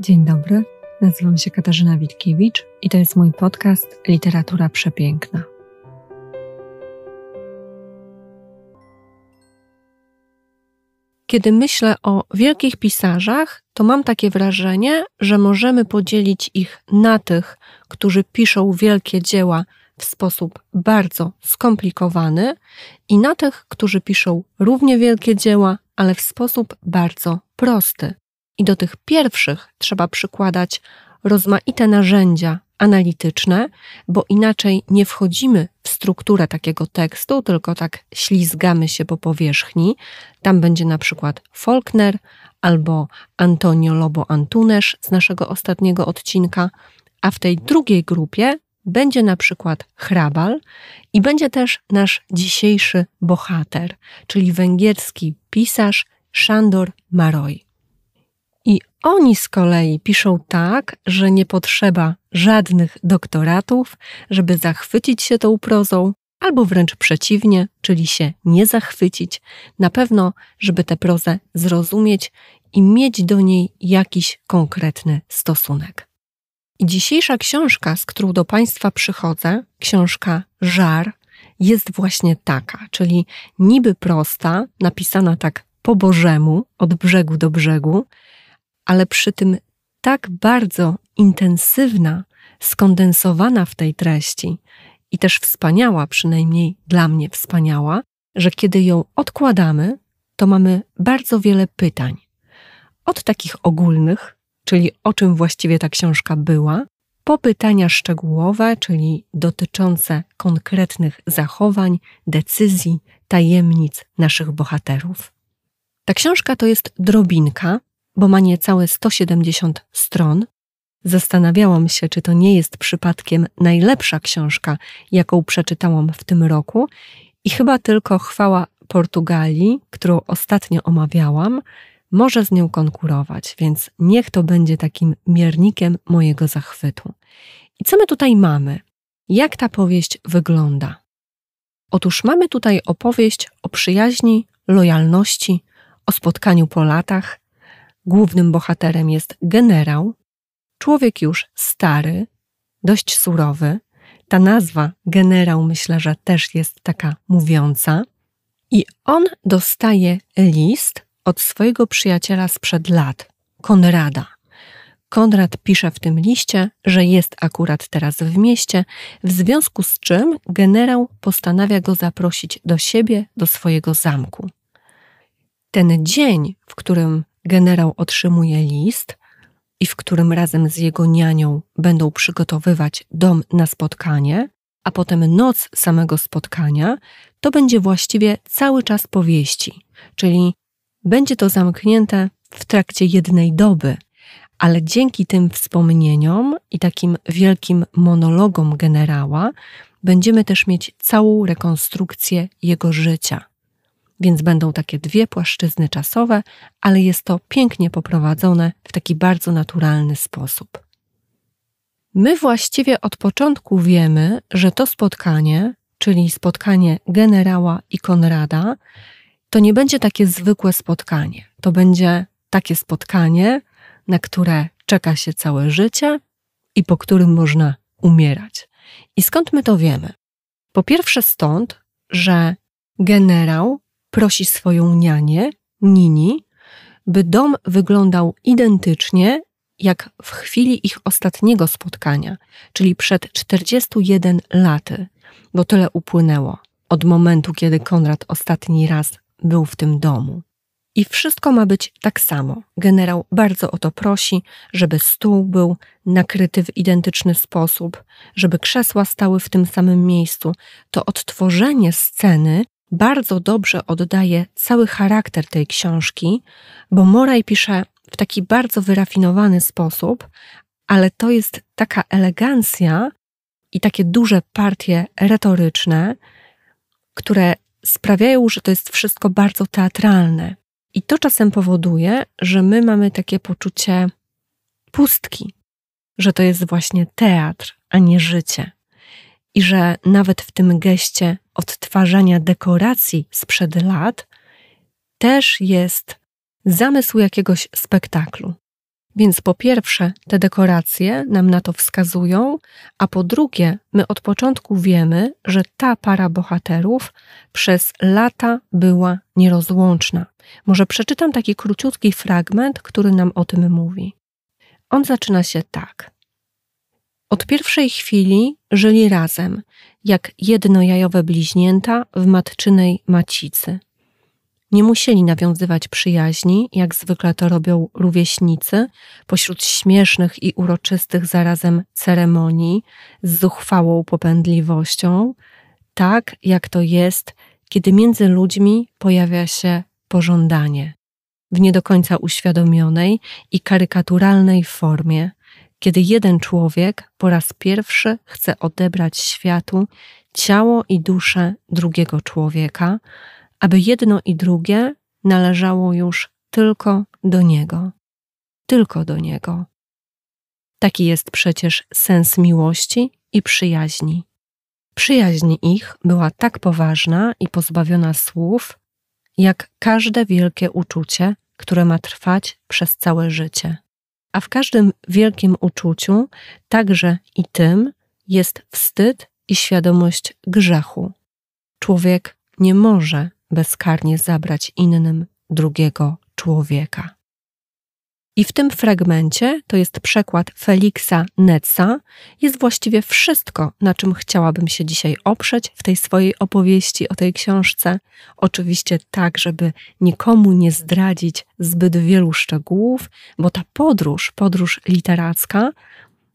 Dzień dobry, nazywam się Katarzyna Witkiewicz i to jest mój podcast Literatura Przepiękna. Kiedy myślę o wielkich pisarzach, to mam takie wrażenie, że możemy podzielić ich na tych, którzy piszą wielkie dzieła w sposób bardzo skomplikowany, i na tych, którzy piszą równie wielkie dzieła, ale w sposób bardzo prosty. I do tych pierwszych trzeba przykładać rozmaite narzędzia analityczne, bo inaczej nie wchodzimy w strukturę takiego tekstu, tylko tak ślizgamy się po powierzchni. Tam będzie na przykład Faulkner albo Antonio Lobo Antunesz z naszego ostatniego odcinka, a w tej drugiej grupie będzie na przykład Hrabal i będzie też nasz dzisiejszy bohater, czyli węgierski pisarz Szandor Maroi. Oni z kolei piszą tak, że nie potrzeba żadnych doktoratów, żeby zachwycić się tą prozą, albo wręcz przeciwnie, czyli się nie zachwycić, na pewno, żeby tę prozę zrozumieć i mieć do niej jakiś konkretny stosunek. I dzisiejsza książka, z którą do Państwa przychodzę, książka Żar, jest właśnie taka, czyli niby prosta, napisana tak po Bożemu, od brzegu do brzegu, ale przy tym tak bardzo intensywna, skondensowana w tej treści i też wspaniała, przynajmniej dla mnie wspaniała, że kiedy ją odkładamy, to mamy bardzo wiele pytań. Od takich ogólnych, czyli o czym właściwie ta książka była, po pytania szczegółowe, czyli dotyczące konkretnych zachowań, decyzji, tajemnic naszych bohaterów. Ta książka to jest drobinka, bo ma niecałe 170 stron, zastanawiałam się, czy to nie jest przypadkiem najlepsza książka, jaką przeczytałam w tym roku, i chyba tylko chwała Portugalii, którą ostatnio omawiałam, może z nią konkurować, więc niech to będzie takim miernikiem mojego zachwytu. I co my tutaj mamy? Jak ta powieść wygląda? Otóż mamy tutaj opowieść o przyjaźni, lojalności, o spotkaniu po latach, Głównym bohaterem jest generał, człowiek już stary, dość surowy. Ta nazwa generał myślę, że też jest taka mówiąca. I on dostaje list od swojego przyjaciela sprzed lat, Konrada. Konrad pisze w tym liście, że jest akurat teraz w mieście, w związku z czym generał postanawia go zaprosić do siebie, do swojego zamku. Ten dzień, w którym generał otrzymuje list i w którym razem z jego nianią będą przygotowywać dom na spotkanie, a potem noc samego spotkania, to będzie właściwie cały czas powieści, czyli będzie to zamknięte w trakcie jednej doby. Ale dzięki tym wspomnieniom i takim wielkim monologom generała, będziemy też mieć całą rekonstrukcję jego życia więc będą takie dwie płaszczyzny czasowe, ale jest to pięknie poprowadzone w taki bardzo naturalny sposób. My właściwie od początku wiemy, że to spotkanie, czyli spotkanie generała i Konrada, to nie będzie takie zwykłe spotkanie. To będzie takie spotkanie, na które czeka się całe życie i po którym można umierać. I skąd my to wiemy? Po pierwsze, stąd, że generał prosi swoją nianię, Nini, by dom wyglądał identycznie jak w chwili ich ostatniego spotkania, czyli przed 41 laty, bo tyle upłynęło od momentu, kiedy Konrad ostatni raz był w tym domu. I wszystko ma być tak samo. Generał bardzo o to prosi, żeby stół był nakryty w identyczny sposób, żeby krzesła stały w tym samym miejscu. To odtworzenie sceny bardzo dobrze oddaje cały charakter tej książki, bo Moraj pisze w taki bardzo wyrafinowany sposób, ale to jest taka elegancja i takie duże partie retoryczne, które sprawiają, że to jest wszystko bardzo teatralne. I to czasem powoduje, że my mamy takie poczucie pustki, że to jest właśnie teatr, a nie życie i że nawet w tym geście odtwarzania dekoracji sprzed lat też jest zamysł jakiegoś spektaklu. Więc po pierwsze, te dekoracje nam na to wskazują, a po drugie, my od początku wiemy, że ta para bohaterów przez lata była nierozłączna. Może przeczytam taki króciutki fragment, który nam o tym mówi. On zaczyna się tak. Od pierwszej chwili żyli razem, jak jednojajowe bliźnięta w matczynej macicy. Nie musieli nawiązywać przyjaźni, jak zwykle to robią rówieśnicy, pośród śmiesznych i uroczystych zarazem ceremonii z zuchwałą popędliwością, tak jak to jest, kiedy między ludźmi pojawia się pożądanie w nie do końca uświadomionej i karykaturalnej formie, kiedy jeden człowiek po raz pierwszy chce odebrać światu ciało i duszę drugiego człowieka, aby jedno i drugie należało już tylko do niego. Tylko do niego. Taki jest przecież sens miłości i przyjaźni. Przyjaźń ich była tak poważna i pozbawiona słów, jak każde wielkie uczucie, które ma trwać przez całe życie. A w każdym wielkim uczuciu, także i tym, jest wstyd i świadomość grzechu. Człowiek nie może bezkarnie zabrać innym drugiego człowieka. I w tym fragmencie, to jest przekład Feliksa Netza, jest właściwie wszystko, na czym chciałabym się dzisiaj oprzeć w tej swojej opowieści o tej książce. Oczywiście tak, żeby nikomu nie zdradzić zbyt wielu szczegółów, bo ta podróż, podróż literacka,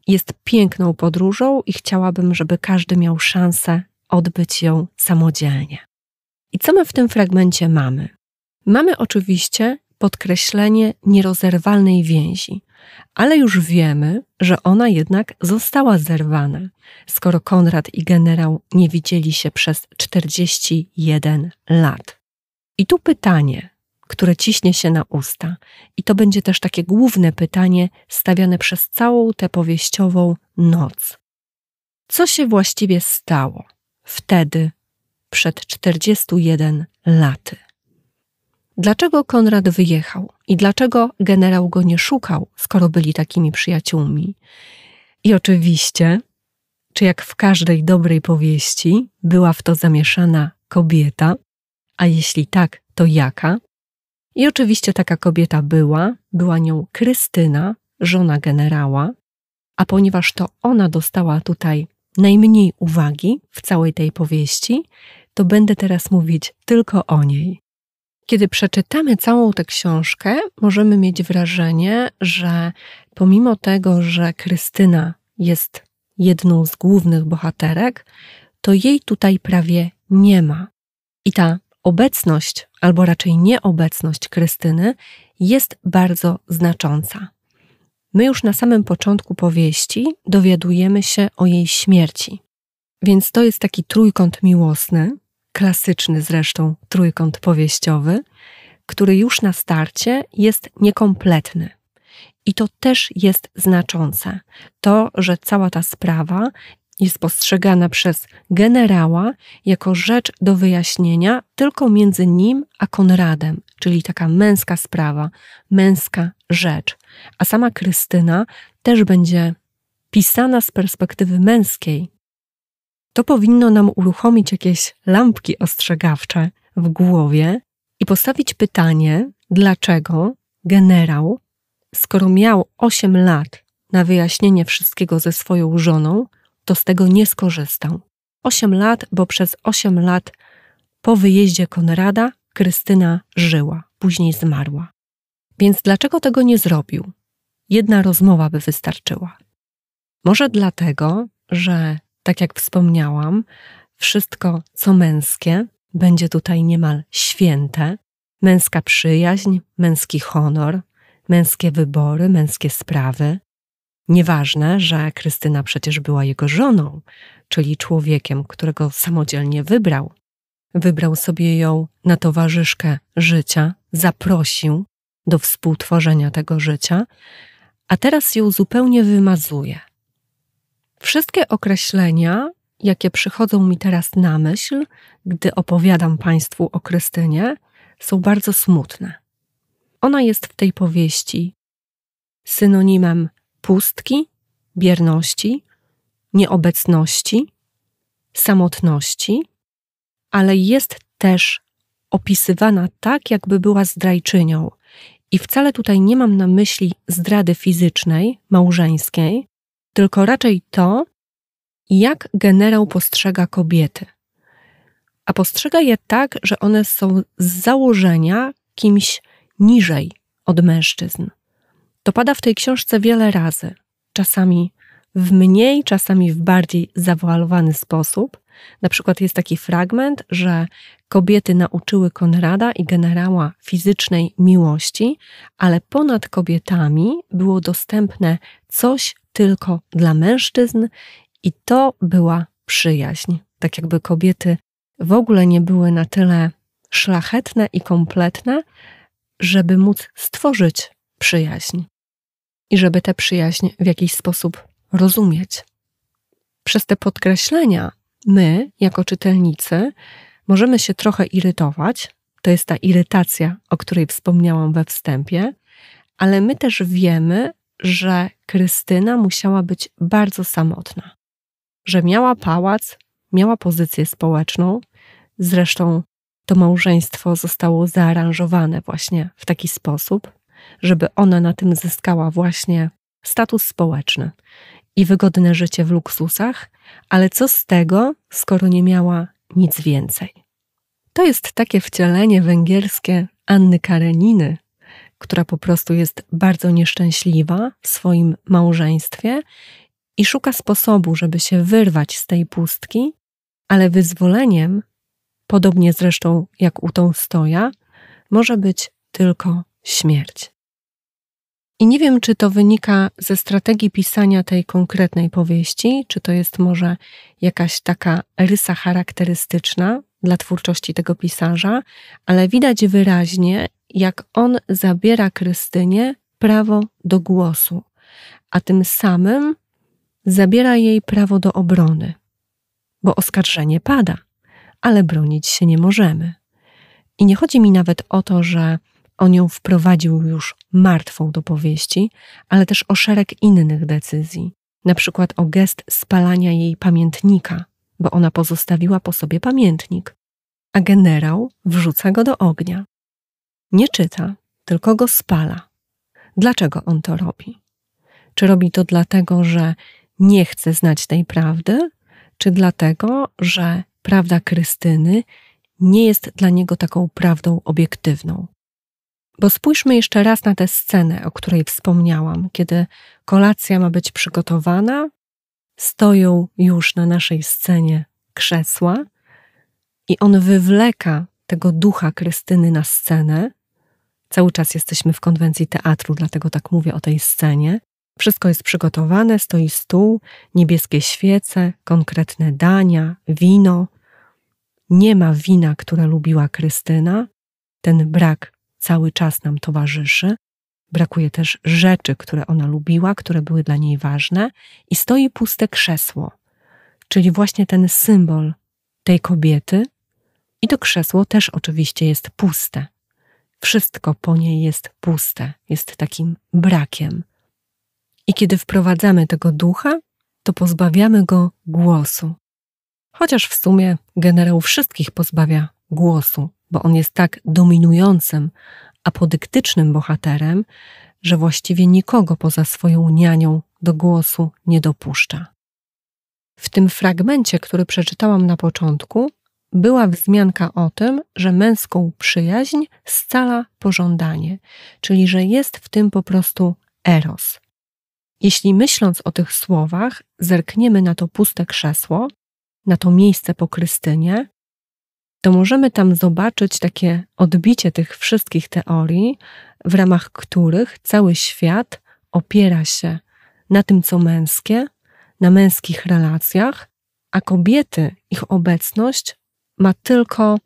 jest piękną podróżą i chciałabym, żeby każdy miał szansę odbyć ją samodzielnie. I co my w tym fragmencie mamy? Mamy oczywiście podkreślenie nierozerwalnej więzi, ale już wiemy, że ona jednak została zerwana, skoro Konrad i generał nie widzieli się przez 41 lat. I tu pytanie, które ciśnie się na usta, i to będzie też takie główne pytanie stawiane przez całą tę powieściową noc. Co się właściwie stało wtedy, przed 41 laty? Dlaczego Konrad wyjechał i dlaczego generał go nie szukał, skoro byli takimi przyjaciółmi? I oczywiście, czy jak w każdej dobrej powieści, była w to zamieszana kobieta, a jeśli tak, to jaka? I oczywiście taka kobieta była, była nią Krystyna, żona generała, a ponieważ to ona dostała tutaj najmniej uwagi w całej tej powieści, to będę teraz mówić tylko o niej. Kiedy przeczytamy całą tę książkę, możemy mieć wrażenie, że pomimo tego, że Krystyna jest jedną z głównych bohaterek, to jej tutaj prawie nie ma. I ta obecność, albo raczej nieobecność Krystyny, jest bardzo znacząca. My już na samym początku powieści dowiadujemy się o jej śmierci. Więc to jest taki trójkąt miłosny, klasyczny zresztą trójkąt powieściowy, który już na starcie jest niekompletny. I to też jest znaczące. To, że cała ta sprawa jest postrzegana przez generała jako rzecz do wyjaśnienia tylko między nim a Konradem, czyli taka męska sprawa, męska rzecz. A sama Krystyna też będzie pisana z perspektywy męskiej, to powinno nam uruchomić jakieś lampki ostrzegawcze w głowie i postawić pytanie, dlaczego generał, skoro miał 8 lat na wyjaśnienie wszystkiego ze swoją żoną, to z tego nie skorzystał. 8 lat, bo przez 8 lat po wyjeździe Konrada Krystyna żyła, później zmarła. Więc dlaczego tego nie zrobił? Jedna rozmowa by wystarczyła. Może dlatego, że tak jak wspomniałam, wszystko co męskie będzie tutaj niemal święte. Męska przyjaźń, męski honor, męskie wybory, męskie sprawy. Nieważne, że Krystyna przecież była jego żoną, czyli człowiekiem, którego samodzielnie wybrał. Wybrał sobie ją na towarzyszkę życia, zaprosił do współtworzenia tego życia, a teraz ją zupełnie wymazuje – Wszystkie określenia, jakie przychodzą mi teraz na myśl, gdy opowiadam Państwu o Krystynie, są bardzo smutne. Ona jest w tej powieści synonimem pustki, bierności, nieobecności, samotności, ale jest też opisywana tak, jakby była zdrajczynią. I wcale tutaj nie mam na myśli zdrady fizycznej, małżeńskiej, tylko raczej to, jak generał postrzega kobiety. A postrzega je tak, że one są z założenia kimś niżej od mężczyzn. To pada w tej książce wiele razy, czasami w mniej, czasami w bardziej zawoalowany sposób. Na przykład jest taki fragment, że kobiety nauczyły Konrada i generała fizycznej miłości, ale ponad kobietami było dostępne coś tylko dla mężczyzn, i to była przyjaźń. Tak jakby kobiety w ogóle nie były na tyle szlachetne i kompletne, żeby móc stworzyć przyjaźń i żeby tę przyjaźń w jakiś sposób rozumieć. Przez te podkreślenia my, jako czytelnicy, możemy się trochę irytować. To jest ta irytacja, o której wspomniałam we wstępie, ale my też wiemy, że Krystyna musiała być bardzo samotna, że miała pałac, miała pozycję społeczną. Zresztą to małżeństwo zostało zaaranżowane właśnie w taki sposób, żeby ona na tym zyskała właśnie status społeczny i wygodne życie w luksusach, ale co z tego, skoro nie miała nic więcej? To jest takie wcielenie węgierskie Anny Kareniny, która po prostu jest bardzo nieszczęśliwa w swoim małżeństwie i szuka sposobu, żeby się wyrwać z tej pustki, ale wyzwoleniem, podobnie zresztą jak u tą Tolstoja, może być tylko śmierć. I nie wiem, czy to wynika ze strategii pisania tej konkretnej powieści, czy to jest może jakaś taka rysa charakterystyczna dla twórczości tego pisarza, ale widać wyraźnie, jak on zabiera Krystynie prawo do głosu, a tym samym zabiera jej prawo do obrony, bo oskarżenie pada, ale bronić się nie możemy. I nie chodzi mi nawet o to, że on ją wprowadził już martwą do powieści, ale też o szereg innych decyzji, na przykład o gest spalania jej pamiętnika, bo ona pozostawiła po sobie pamiętnik, a generał wrzuca go do ognia. Nie czyta, tylko go spala. Dlaczego on to robi? Czy robi to dlatego, że nie chce znać tej prawdy, czy dlatego, że prawda Krystyny nie jest dla niego taką prawdą obiektywną? Bo spójrzmy jeszcze raz na tę scenę, o której wspomniałam, kiedy kolacja ma być przygotowana, stoją już na naszej scenie krzesła i on wywleka tego ducha Krystyny na scenę. Cały czas jesteśmy w konwencji teatru, dlatego tak mówię o tej scenie. Wszystko jest przygotowane, stoi stół, niebieskie świece, konkretne dania, wino. Nie ma wina, które lubiła Krystyna. Ten brak cały czas nam towarzyszy. Brakuje też rzeczy, które ona lubiła, które były dla niej ważne, i stoi puste krzesło, czyli właśnie ten symbol tej kobiety. I to krzesło też oczywiście jest puste. Wszystko po niej jest puste, jest takim brakiem. I kiedy wprowadzamy tego ducha, to pozbawiamy go głosu. Chociaż w sumie generał wszystkich pozbawia głosu, bo on jest tak dominującym, apodyktycznym bohaterem, że właściwie nikogo poza swoją nianią do głosu nie dopuszcza. W tym fragmencie, który przeczytałam na początku, była wzmianka o tym, że męską przyjaźń scala pożądanie, czyli że jest w tym po prostu eros. Jeśli myśląc o tych słowach, zerkniemy na to puste krzesło, na to miejsce po Krystynie, to możemy tam zobaczyć takie odbicie tych wszystkich teorii, w ramach których cały świat opiera się na tym, co męskie, na męskich relacjach, a kobiety, ich obecność ma tylko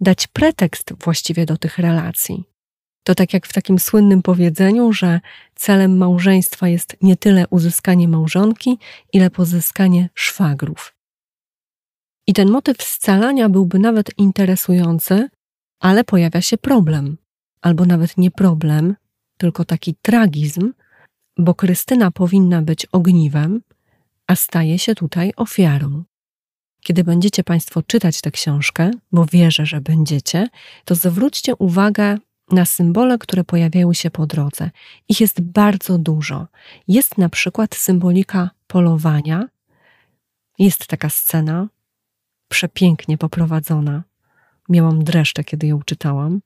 dać pretekst właściwie do tych relacji. To tak jak w takim słynnym powiedzeniu, że celem małżeństwa jest nie tyle uzyskanie małżonki, ile pozyskanie szwagrów. I ten motyw scalania byłby nawet interesujący, ale pojawia się problem, albo nawet nie problem, tylko taki tragizm, bo Krystyna powinna być ogniwem, a staje się tutaj ofiarą. Kiedy będziecie Państwo czytać tę książkę, bo wierzę, że będziecie, to zwróćcie uwagę na symbole, które pojawiają się po drodze. Ich jest bardzo dużo. Jest na przykład symbolika polowania. Jest taka scena, przepięknie poprowadzona. Miałam dreszcze, kiedy ją czytałam.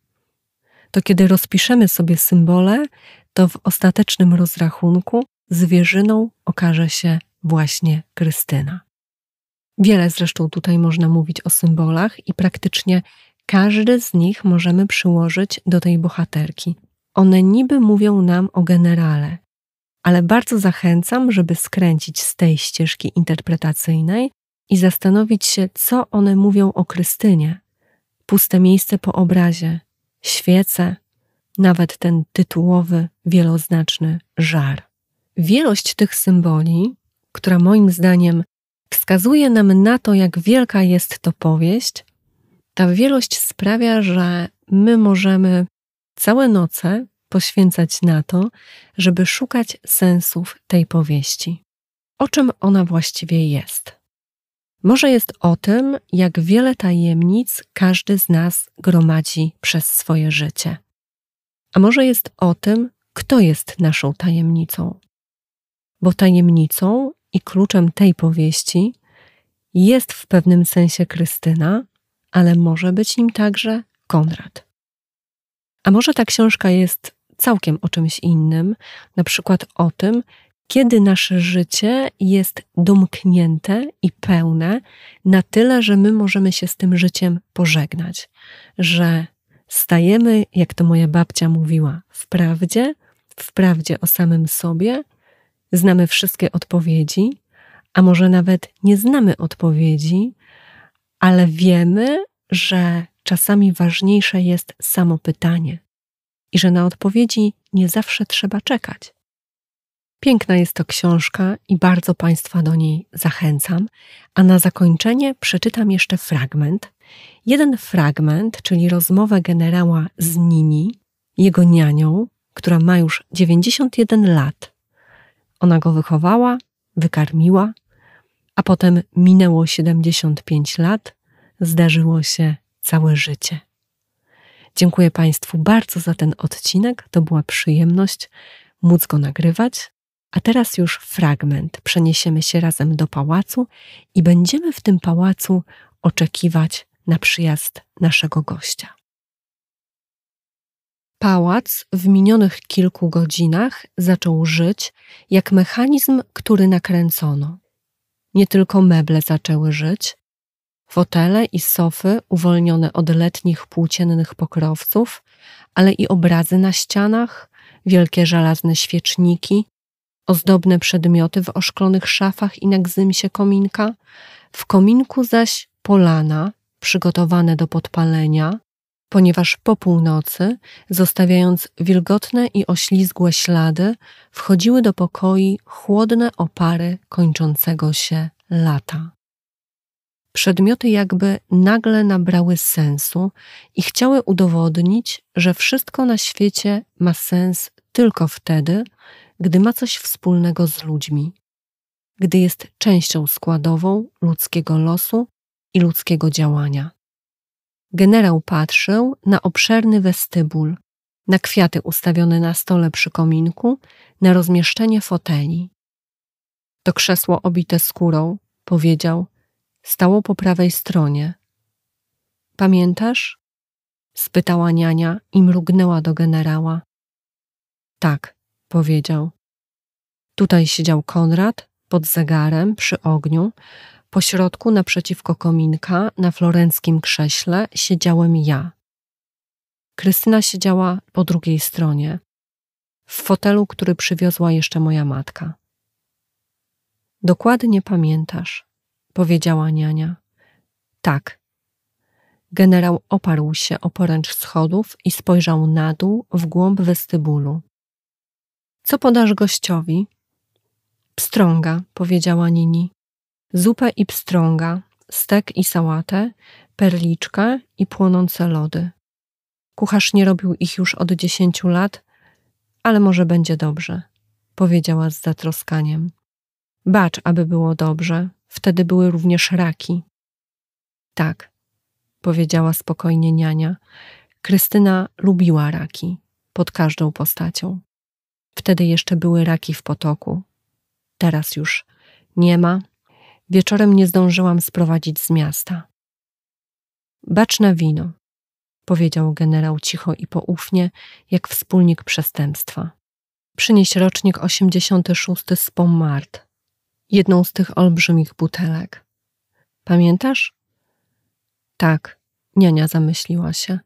To kiedy rozpiszemy sobie symbole, to w ostatecznym rozrachunku zwierzyną okaże się właśnie Krystyna. Wiele zresztą tutaj można mówić o symbolach i praktycznie każdy z nich możemy przyłożyć do tej bohaterki. One niby mówią nam o generale, ale bardzo zachęcam, żeby skręcić z tej ścieżki interpretacyjnej i zastanowić się, co one mówią o Krystynie. Puste miejsce po obrazie, świece, nawet ten tytułowy, wieloznaczny żar. Wielość tych symboli, która moim zdaniem wskazuje nam na to, jak wielka jest to powieść, ta wielość sprawia, że my możemy całe noce poświęcać na to, żeby szukać sensów tej powieści. O czym ona właściwie jest? Może jest o tym, jak wiele tajemnic każdy z nas gromadzi przez swoje życie. A może jest o tym, kto jest naszą tajemnicą. Bo tajemnicą i kluczem tej powieści jest w pewnym sensie Krystyna, ale może być nim także Konrad. A może ta książka jest całkiem o czymś innym, na przykład o tym, kiedy nasze życie jest domknięte i pełne na tyle, że my możemy się z tym życiem pożegnać, że stajemy, jak to moja babcia mówiła, w prawdzie, w prawdzie o samym sobie, znamy wszystkie odpowiedzi, a może nawet nie znamy odpowiedzi, ale wiemy, że czasami ważniejsze jest samo pytanie i że na odpowiedzi nie zawsze trzeba czekać Piękna jest to książka i bardzo Państwa do niej zachęcam. A na zakończenie przeczytam jeszcze fragment. Jeden fragment, czyli rozmowę generała z Nini, jego nianią, która ma już 91 lat. Ona go wychowała, wykarmiła, a potem minęło 75 lat, zdarzyło się całe życie. Dziękuję Państwu bardzo za ten odcinek. To była przyjemność móc go nagrywać. A teraz już fragment. Przeniesiemy się razem do pałacu i będziemy w tym pałacu oczekiwać na przyjazd naszego gościa. Pałac w minionych kilku godzinach zaczął żyć jak mechanizm, który nakręcono. Nie tylko meble zaczęły żyć, fotele i sofy uwolnione od letnich płóciennych pokrowców, ale i obrazy na ścianach, wielkie żelazne świeczniki, ozdobne przedmioty w oszklonych szafach i na gzymsie kominka, w kominku zaś polana przygotowane do podpalenia, ponieważ po północy, zostawiając wilgotne i oślizgłe ślady, wchodziły do pokoi chłodne opary kończącego się lata. Przedmioty jakby nagle nabrały sensu i chciały udowodnić, że wszystko na świecie ma sens tylko wtedy, gdy ma coś wspólnego z ludźmi, gdy jest częścią składową ludzkiego losu i ludzkiego działania. Generał patrzył na obszerny westybul, na kwiaty ustawione na stole przy kominku, na rozmieszczenie foteli. To krzesło obite skórą, powiedział, stało po prawej stronie. Pamiętasz? spytała niania i mrugnęła do generała. Tak, powiedział. Tutaj siedział Konrad pod zegarem przy ogniu. Pośrodku naprzeciwko kominka na florenckim krześle siedziałem ja. Krystyna siedziała po drugiej stronie, w fotelu, który przywiozła jeszcze moja matka. Dokładnie pamiętasz, powiedziała niania. Tak. Generał oparł się o poręcz schodów i spojrzał na dół w głąb westybulu. Co podasz gościowi? Pstrąga, powiedziała Nini. Zupę i pstrąga, stek i sałatę, perliczkę i płonące lody. Kucharz nie robił ich już od dziesięciu lat, ale może będzie dobrze, powiedziała z zatroskaniem. Bacz, aby było dobrze, wtedy były również raki. Tak, powiedziała spokojnie niania. Krystyna lubiła raki pod każdą postacią. Wtedy jeszcze były raki w potoku. Teraz już nie ma. Wieczorem nie zdążyłam sprowadzić z miasta. Bacz na wino, powiedział generał cicho i poufnie, jak wspólnik przestępstwa. Przynieś rocznik 86 z Pomart, jedną z tych olbrzymich butelek. Pamiętasz? Tak, niania zamyśliła się.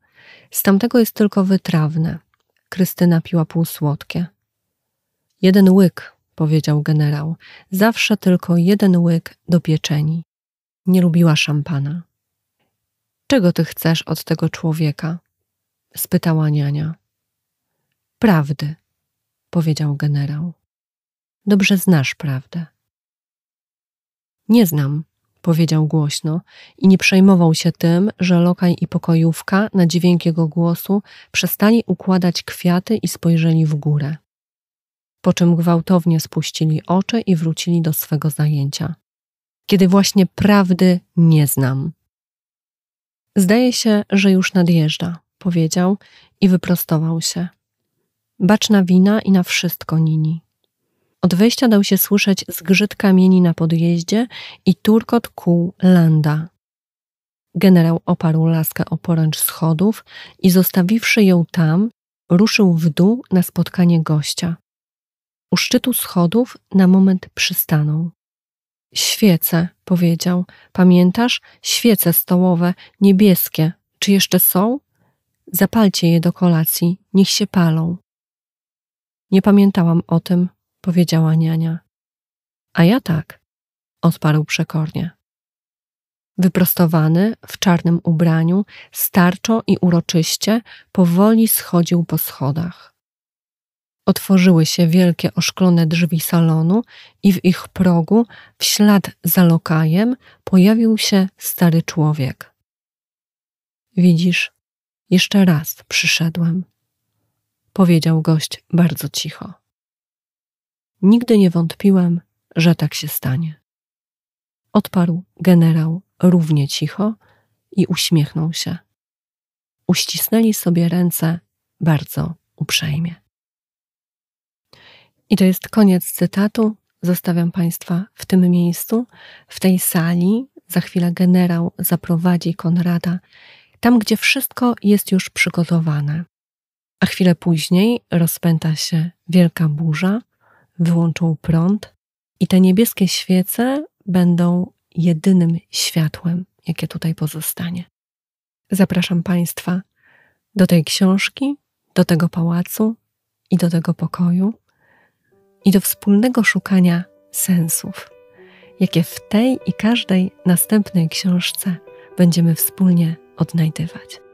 Z tamtego jest tylko wytrawne. Krystyna piła półsłodkie. Jeden łyk, powiedział generał, zawsze tylko jeden łyk do pieczeni. Nie lubiła szampana. Czego ty chcesz od tego człowieka? spytała niania. Prawdy, powiedział generał. Dobrze znasz prawdę. Nie znam, powiedział głośno i nie przejmował się tym, że lokaj i pokojówka na dźwięk jego głosu przestali układać kwiaty i spojrzeli w górę po czym gwałtownie spuścili oczy i wrócili do swego zajęcia. Kiedy właśnie prawdy nie znam. Zdaje się, że już nadjeżdża, powiedział i wyprostował się. Bacz na wina i na wszystko, Nini. Od wejścia dał się słyszeć zgrzyt kamieni na podjeździe i turkot kół Landa. Generał oparł laskę o poręcz schodów i zostawiwszy ją tam, ruszył w dół na spotkanie gościa, u szczytu schodów na moment przystanął. Świece, powiedział. Pamiętasz? Świece stołowe, niebieskie. Czy jeszcze są? Zapalcie je do kolacji, niech się palą. Nie pamiętałam o tym, powiedziała niania. A ja tak, odparł przekornie. Wyprostowany, w czarnym ubraniu, starczo i uroczyście, powoli schodził po schodach. Otworzyły się wielkie oszklone drzwi salonu i w ich progu, w ślad za lokajem, pojawił się stary człowiek. Widzisz, jeszcze raz przyszedłem, powiedział gość bardzo cicho. Nigdy nie wątpiłem, że tak się stanie. Odparł generał równie cicho i uśmiechnął się. Uścisnęli sobie ręce bardzo uprzejmie. I to jest koniec cytatu. Zostawiam Państwa w tym miejscu, w tej sali. Za chwilę generał zaprowadzi Konrada tam, gdzie wszystko jest już przygotowane. A chwilę później rozpęta się wielka burza, wyłączą prąd i te niebieskie świece będą jedynym światłem, jakie tutaj pozostanie. Zapraszam Państwa do tej książki, do tego pałacu i do tego pokoju i do wspólnego szukania sensów, jakie w tej i każdej następnej książce będziemy wspólnie odnajdywać.